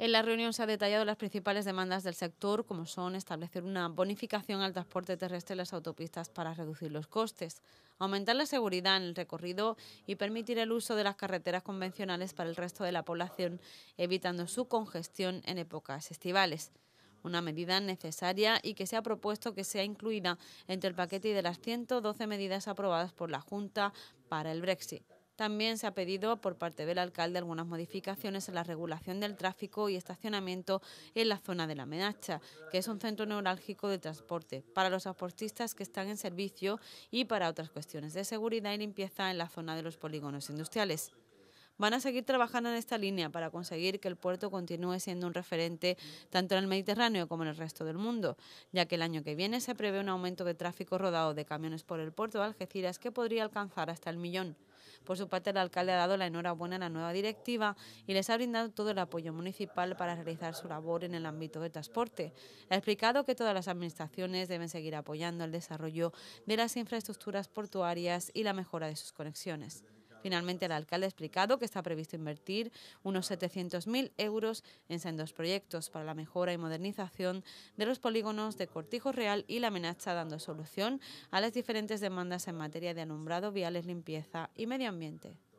En la reunión se han detallado las principales demandas del sector, como son establecer una bonificación al transporte terrestre en las autopistas para reducir los costes, aumentar la seguridad en el recorrido y permitir el uso de las carreteras convencionales para el resto de la población, evitando su congestión en épocas estivales. Una medida necesaria y que se ha propuesto que sea incluida entre el paquete de las 112 medidas aprobadas por la Junta para el Brexit. También se ha pedido por parte del alcalde algunas modificaciones en la regulación del tráfico y estacionamiento en la zona de la Menacha, que es un centro neurálgico de transporte para los transportistas que están en servicio y para otras cuestiones de seguridad y limpieza en la zona de los polígonos industriales van a seguir trabajando en esta línea para conseguir que el puerto continúe siendo un referente tanto en el Mediterráneo como en el resto del mundo, ya que el año que viene se prevé un aumento de tráfico rodado de camiones por el puerto de Algeciras que podría alcanzar hasta el millón. Por su parte, el alcalde ha dado la enhorabuena a la nueva directiva y les ha brindado todo el apoyo municipal para realizar su labor en el ámbito del transporte. Ha explicado que todas las administraciones deben seguir apoyando el desarrollo de las infraestructuras portuarias y la mejora de sus conexiones. Finalmente, el alcalde ha explicado que está previsto invertir unos 700.000 euros en sendos proyectos para la mejora y modernización de los polígonos de Cortijo Real y La amenaza dando solución a las diferentes demandas en materia de alumbrado, viales, limpieza y medio ambiente.